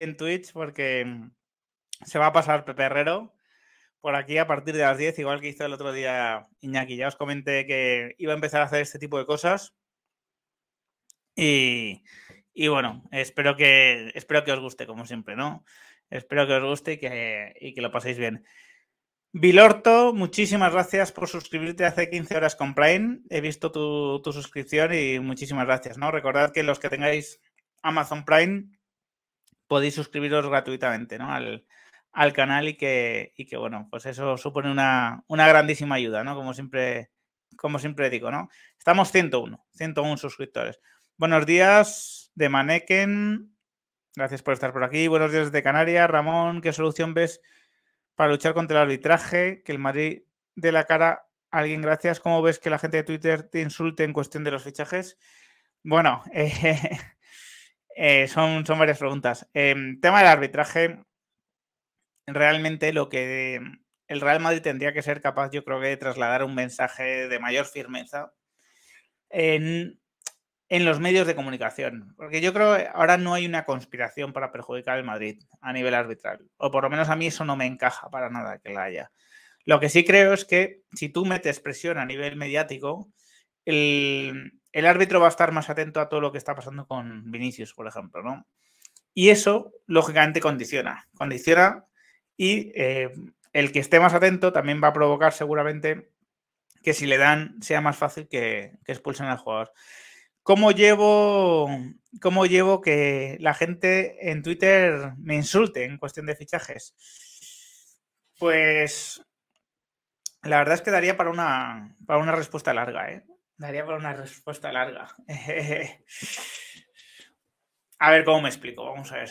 en Twitch porque mm, se va a pasar Pepe Herrero por aquí a partir de las 10, igual que hizo el otro día Iñaki. Ya os comenté que iba a empezar a hacer este tipo de cosas. Y, bueno, espero que, espero que os guste, como siempre, ¿no? Espero que os guste y que, lo paséis bien. Vilorto, muchísimas gracias por suscribirte hace 15 horas con Prime. He visto tu, tu suscripción y muchísimas gracias, ¿no? Recordad que los que tengáis Amazon Prime podéis suscribiros gratuitamente ¿no? al, al canal y que, que, bueno, pues eso supone una, grandísima ayuda, ¿no? Como siempre, como siempre digo, ¿no? Estamos 101, 101 suscriptores. Buenos días de Maneken, gracias por estar por aquí. Buenos días de Canarias. Ramón, ¿qué solución ves para luchar contra el arbitraje? Que el Madrid de la cara alguien, gracias. ¿Cómo ves que la gente de Twitter te insulte en cuestión de los fichajes? Bueno, eh, eh, son, varias preguntas. Eh, tema del arbitraje. Realmente lo que el Real Madrid tendría que ser capaz, yo creo que, de trasladar un mensaje de mayor firmeza en, en los medios de comunicación. Porque yo creo que ahora no hay una conspiración para perjudicar al Madrid a nivel arbitral. O por lo menos a mí eso no me encaja para nada que la haya. Lo que sí creo es que si tú metes presión a nivel mediático, el, el árbitro va a estar más atento a todo lo que está pasando con Vinicius, por ejemplo, ¿no? Y eso, lógicamente, condiciona. Condiciona y eh, el que esté más atento también va a provocar seguramente que si le dan sea más fácil que, expulsen al jugador. ¿Cómo llevo, ¿Cómo llevo que la gente en Twitter me insulte en cuestión de fichajes? Pues la verdad es que daría para una, para una respuesta larga, ¿eh? Daría por una respuesta larga. a ver cómo me explico, vamos a ver.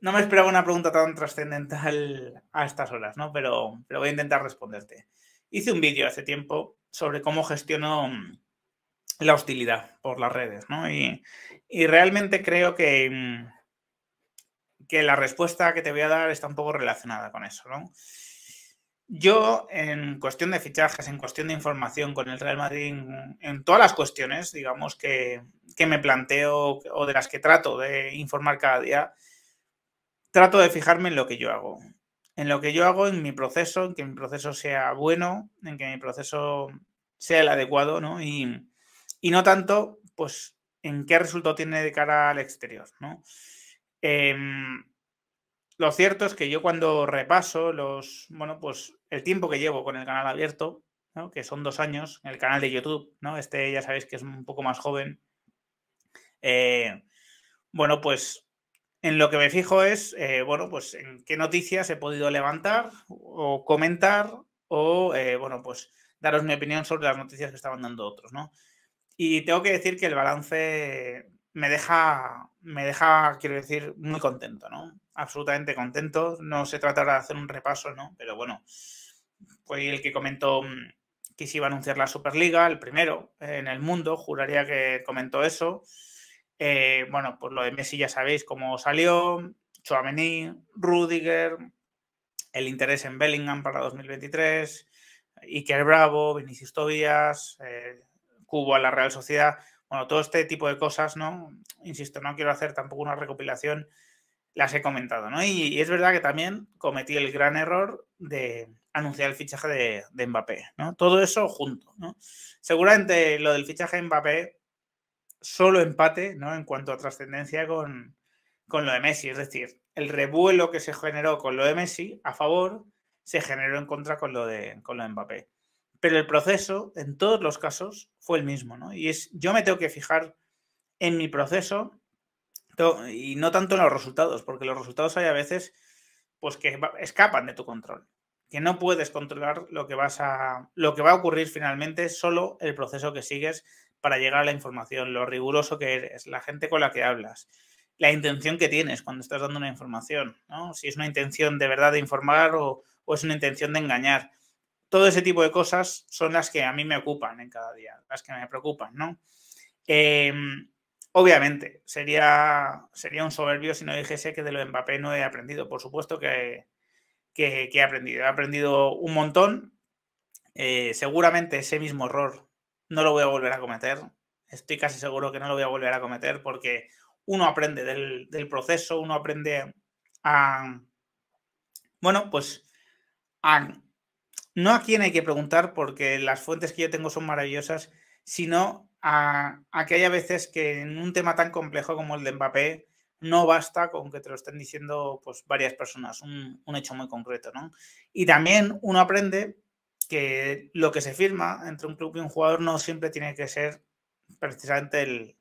No me esperaba una pregunta tan trascendental a estas horas, ¿no? Pero, voy a intentar responderte. Hice un vídeo hace tiempo sobre cómo gestiono mm, la hostilidad por las redes, ¿no? Y, realmente creo que, mm, que la respuesta que te voy a dar está un poco relacionada con eso, ¿no? Yo, en cuestión de fichajes, en cuestión de información con el Real Madrid, en, todas las cuestiones, digamos, que, me planteo o de las que trato de informar cada día, trato de fijarme en lo que yo hago. En lo que yo hago, en mi proceso, en que mi proceso sea bueno, en que mi proceso sea el adecuado, ¿no? Y, no tanto, pues, en qué resultado tiene de cara al exterior, ¿no? Em, lo cierto es que yo cuando repaso los, bueno, pues el tiempo que llevo con el canal abierto, que son dos años, el canal de YouTube, ¿no? Este ya sabéis que es un poco más joven. Eh, bueno, pues en lo que me fijo es, eh, bueno, pues en qué noticias he podido levantar o comentar o, eh, bueno, pues daros mi opinión sobre las noticias que estaban dando otros, ¿no? Y tengo que decir que el balance me deja, me deja, quiero decir, muy contento, ¿no? absolutamente contento, No se tratará de hacer un repaso, ¿no? Pero bueno, fue el que comentó mm, que se iba a anunciar la Superliga, el primero en el mundo, juraría que comentó eso. Eh, bueno, pues lo de Messi ya sabéis cómo salió, Chouameni, Rudiger, el interés en Bellingham para 2023, Iker Bravo, Vinicius Tobias, eh, Cubo a la Real Sociedad, bueno, todo este tipo de cosas, ¿no? Insisto, no quiero hacer tampoco una recopilación las he comentado, ¿no? Y, es verdad que también cometí el gran error de anunciar el fichaje de, Mbappé, ¿no? Todo eso junto, ¿no? Seguramente lo del fichaje de Mbappé solo empate, ¿no? En cuanto a trascendencia con, lo de Messi, es decir, el revuelo que se generó con lo de Messi a favor se generó en contra con lo de, con lo de Mbappé. Pero el proceso, en todos los casos, fue el mismo, ¿no? Y es, yo me tengo que fijar en mi proceso y no tanto en los resultados, porque los resultados hay a veces pues que escapan de tu control, que no puedes controlar lo que vas a lo que va a ocurrir finalmente, solo el proceso que sigues para llegar a la información, lo riguroso que eres, la gente con la que hablas, la intención que tienes cuando estás dando una información, ¿no? Si es una intención de verdad de informar o, es una intención de engañar. Todo ese tipo de cosas son las que a mí me ocupan en cada día, las que me preocupan, ¿no? Em, Obviamente, sería, sería un soberbio si no dijese que de lo de Mbappé no he aprendido. Por supuesto que, he aprendido. He aprendido un montón. Eh, seguramente ese mismo error no lo voy a volver a cometer. Estoy casi seguro que no lo voy a volver a cometer porque uno aprende del, proceso, uno aprende a... Bueno, pues no a quién hay que preguntar porque las fuentes que yo tengo son maravillosas, sino a, que haya veces que en un tema tan complejo como el de Mbappé no basta con que te lo estén diciendo pues, varias personas, un, hecho muy concreto. ¿no? Y también uno aprende que lo que se firma entre un club y un jugador no siempre tiene que ser precisamente el,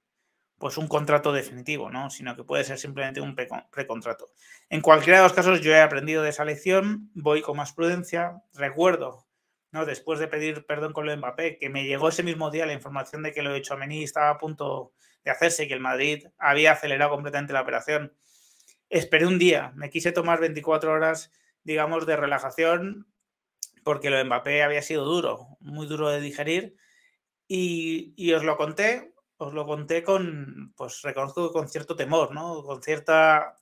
pues un contrato definitivo, ¿no? sino que puede ser simplemente un precontrato. En cualquiera de los casos yo he aprendido de esa lección, voy con más prudencia, recuerdo ¿no? Después de pedir perdón con lo de Mbappé, que me llegó ese mismo día la información de que lo de Chomení estaba a punto de hacerse y que el Madrid había acelerado completamente la operación. Esperé un día, me quise tomar 24 horas, digamos, de relajación, porque lo de Mbappé había sido duro, muy duro de digerir, y, os lo conté, os lo conté con, pues reconozco con cierto temor, ¿no? Con cierta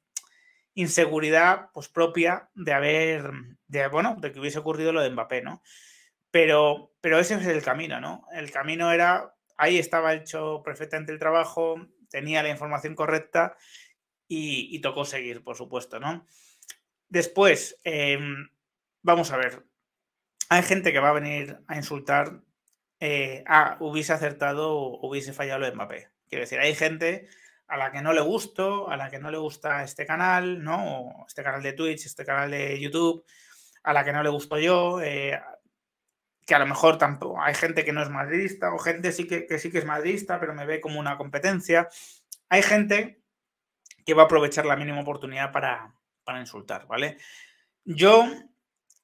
inseguridad pues propia de haber, de, bueno, de que hubiese ocurrido lo de Mbappé, ¿no? Pero, pero ese es el camino, ¿no? El camino era, ahí estaba hecho perfectamente el trabajo, tenía la información correcta y, tocó seguir, por supuesto, ¿no? Después, em, vamos a ver, hay gente que va a venir a insultar, eh, a hubiese acertado o hubiese fallado lo de Mbappé. Quiero decir, hay gente a la que no le gusto, a la que no le gusta este canal, ¿no? este canal de Twitch, este canal de YouTube, a la que no le gusto yo, eh, que a lo mejor tampoco hay gente que no es madridista o gente sí que, sí que es madridista, pero me ve como una competencia. Hay gente que va a aprovechar la mínima oportunidad para, insultar, ¿vale? Yo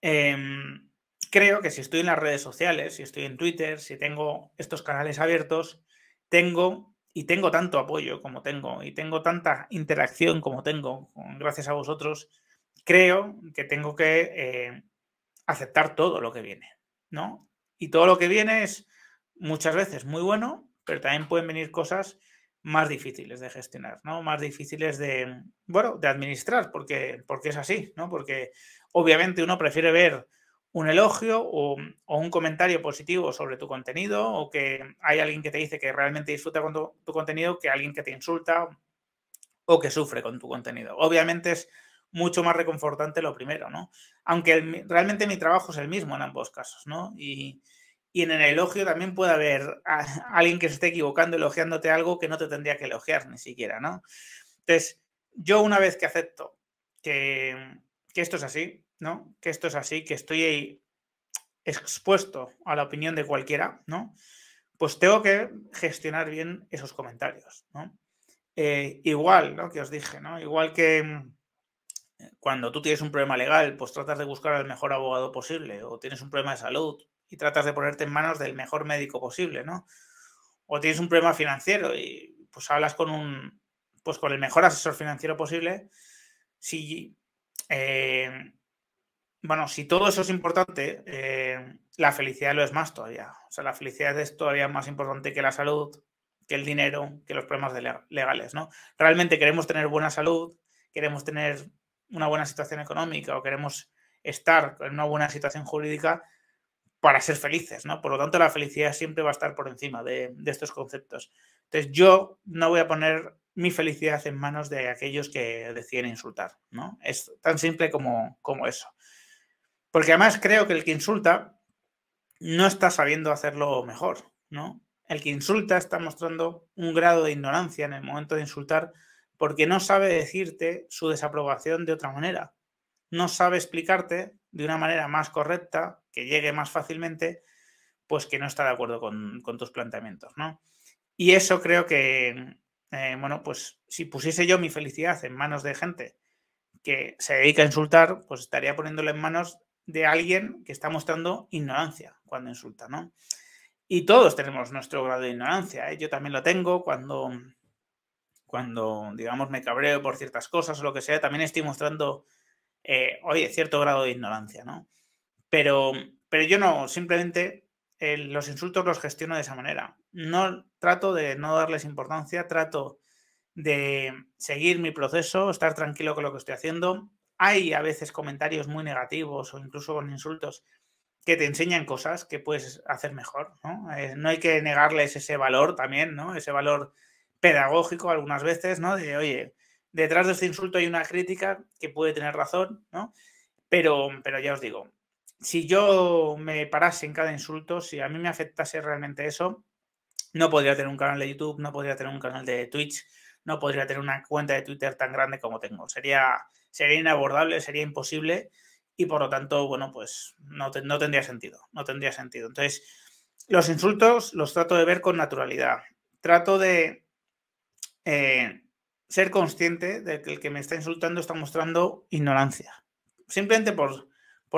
em, creo que si estoy en las redes sociales, si estoy en Twitter, si tengo estos canales abiertos, tengo y tengo tanto apoyo como tengo y tengo tanta interacción como tengo, gracias a vosotros, creo que tengo que eh, aceptar todo lo que viene. ¿no? Y todo lo que viene es muchas veces muy bueno, pero también pueden venir cosas más difíciles de gestionar, ¿no? Más difíciles de, bueno, de administrar, porque, porque es así, ¿no? Porque obviamente uno prefiere ver un elogio o, un comentario positivo sobre tu contenido o que hay alguien que te dice que realmente disfruta con tu, tu contenido que alguien que te insulta o que sufre con tu contenido. Obviamente es mucho más reconfortante lo primero, ¿no? Aunque realmente mi trabajo es el mismo en ambos casos, ¿no? Y, en el elogio también puede haber alguien que se esté equivocando elogiándote algo que no te tendría que elogiar ni siquiera, ¿no? Entonces, yo una vez que acepto que, esto es así, ¿no? Que esto es así, que estoy ahí expuesto a la opinión de cualquiera, ¿no? Pues tengo que gestionar bien esos comentarios, ¿no? Eh, igual, ¿no? Que os dije, ¿no? Igual que eh, cuando tú tienes un problema legal, pues tratas de buscar al mejor abogado posible, o tienes un problema de salud y tratas de ponerte en manos del mejor médico posible, ¿no? O tienes un problema financiero y pues hablas con un, pues con el mejor asesor financiero posible. Si, eh, bueno, si todo eso es importante, eh, la felicidad lo es más todavía. O sea, la felicidad es todavía más importante que la salud, que el dinero, que los problemas legales, ¿no? Realmente queremos tener buena salud, queremos tener una buena situación económica o queremos estar en una buena situación jurídica para ser felices, ¿no? Por lo tanto, la felicidad siempre va a estar por encima de, estos conceptos. Entonces, yo no voy a poner mi felicidad en manos de aquellos que deciden insultar, ¿no? Es tan simple como, como eso. Porque además creo que el que insulta no está sabiendo hacerlo mejor, ¿no? El que insulta está mostrando un grado de ignorancia en el momento de insultar porque no sabe decirte su desaprobación de otra manera. No sabe explicarte de una manera más correcta, que llegue más fácilmente, pues que no está de acuerdo con, tus planteamientos, ¿no? Y eso creo que, eh, bueno, pues si pusiese yo mi felicidad en manos de gente que se dedica a insultar, pues estaría poniéndolo en manos de alguien que está mostrando ignorancia cuando insulta, ¿no? Y todos tenemos nuestro grado de ignorancia, ¿eh? yo también lo tengo cuando cuando, digamos, me cabreo por ciertas cosas o lo que sea, también estoy mostrando, eh, oye, cierto grado de ignorancia, ¿no? Pero, pero yo no, simplemente eh, los insultos los gestiono de esa manera. No trato de no darles importancia, trato de seguir mi proceso, estar tranquilo con lo que estoy haciendo. Hay a veces comentarios muy negativos o incluso con insultos que te enseñan cosas que puedes hacer mejor, ¿no? Eh, no hay que negarles ese valor también, ¿no? Ese valor pedagógico algunas veces, ¿no? De, oye, detrás de este insulto hay una crítica que puede tener razón, ¿no? Pero, pero ya os digo, si yo me parase en cada insulto, si a mí me afectase realmente eso, no podría tener un canal de YouTube, no podría tener un canal de Twitch, no podría tener una cuenta de Twitter tan grande como tengo. Sería, sería inabordable, sería imposible y por lo tanto, bueno, pues no, no tendría sentido, no tendría sentido. Entonces, los insultos los trato de ver con naturalidad. Trato de eh, ser consciente de que el que me está insultando está mostrando ignorancia. Simplemente por,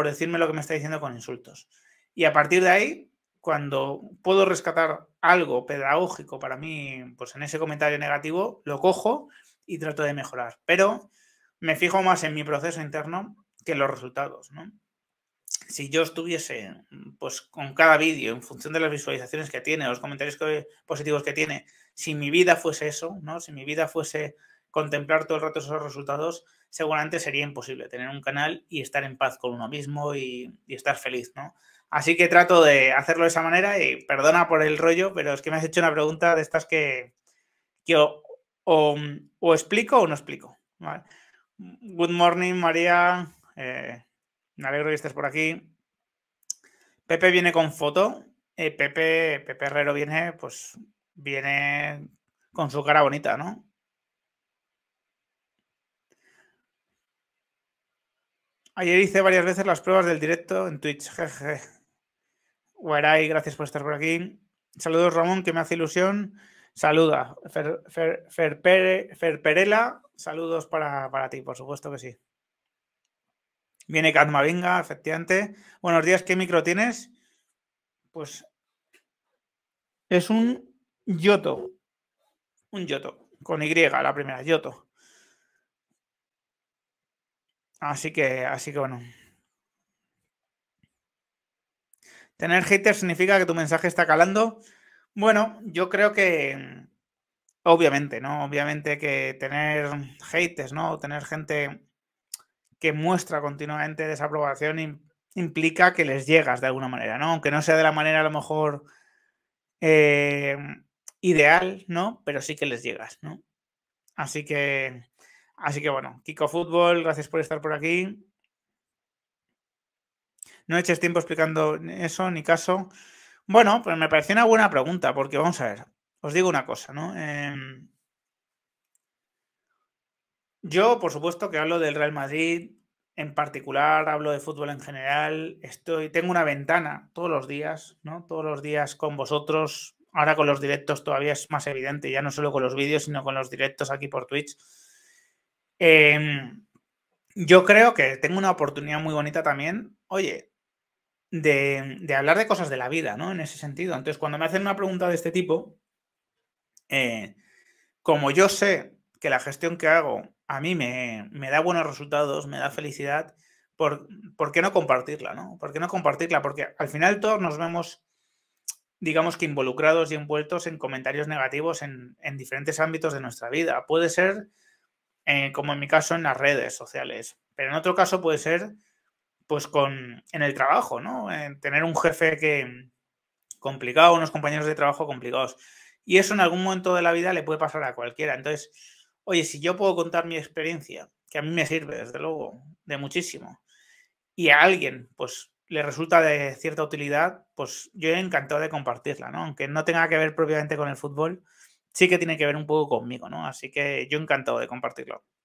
decirme lo que me está diciendo con insultos. Y a partir de ahí, cuando puedo rescatar algo pedagógico para mí, pues en ese comentario negativo, lo cojo y trato de mejorar. Pero me fijo más en mi proceso interno que en los resultados, Si yo estuviese, pues con cada vídeo, en función de las visualizaciones que tiene, los comentarios positivos que tiene, si mi vida fuese eso, ¿no? Si mi vida fuese contemplar todo el rato esos resultados, seguramente sería imposible tener un canal y estar en paz con uno mismo y, estar feliz, ¿no? Así que trato de hacerlo de esa manera y perdona por el rollo, pero es que me has hecho una pregunta de estas que, yo o, explico o no explico. Good morning, María. Eh, me alegro que estés por aquí. Pepe viene con foto. Eh, Pepe, Pepe Herrero viene, pues, viene con su cara bonita, ¿no? Ayer hice varias veces las pruebas del directo en Twitch. Jeje. gracias por estar por aquí. Saludos, Ramón, que me hace ilusión. Saluda. Fer, Perela, saludos para, para, ti, por supuesto que sí. Viene Katma Vinga, efectivamente. Buenos días, ¿qué micro tienes? Pues es un Yoto. Un Yoto. Con Y, la primera, Yoto. Así que, así que bueno. Tener haters significa que tu mensaje está calando. Bueno, yo creo que obviamente, ¿no? Obviamente que tener haters, ¿no? tener gente que muestra continuamente desaprobación implica que les llegas de alguna manera, ¿no? Aunque no sea de la manera a lo mejor eh, ideal, ¿no? Pero sí que les llegas, ¿no? Así que, así que bueno, Kiko Fútbol, gracias por estar por aquí. No eches tiempo explicando eso, ni caso. Bueno, pues me pareció una buena pregunta, porque vamos a ver, os digo una cosa, ¿no? Em, yo, por supuesto, que hablo del Real Madrid en particular, hablo de fútbol en general. Estoy, tengo una ventana todos los días, ¿no? Todos los días con vosotros, ahora con los directos todavía es más evidente, ya no solo con los vídeos, sino con los directos aquí por Twitch. Em, yo creo que tengo una oportunidad muy bonita también, oye, de, hablar de cosas de la vida, ¿no? En ese sentido. Entonces, cuando me hacen una pregunta de este tipo, eh, como yo sé que la gestión que hago a mí me, da buenos resultados, me da felicidad, ¿por, ¿por qué no compartirla, no? ¿Por qué no compartirla? Porque al final todos nos vemos digamos que involucrados y envueltos en comentarios negativos en, diferentes ámbitos de nuestra vida. Puede ser, eh, como en mi caso, en las redes sociales, pero en otro caso puede ser, pues, con, en el trabajo, ¿no? tener un jefe que complicado, unos compañeros de trabajo complicados. Y eso en algún momento de la vida le puede pasar a cualquiera. Entonces, oye, si yo puedo contar mi experiencia, que a mí me sirve, desde luego, de muchísimo, y a alguien, pues le resulta de cierta utilidad, pues yo encantado de compartirla, ¿no? Aunque no tenga que ver propiamente con el fútbol, sí que tiene que ver un poco conmigo, ¿no? Así que yo encantado de compartirlo.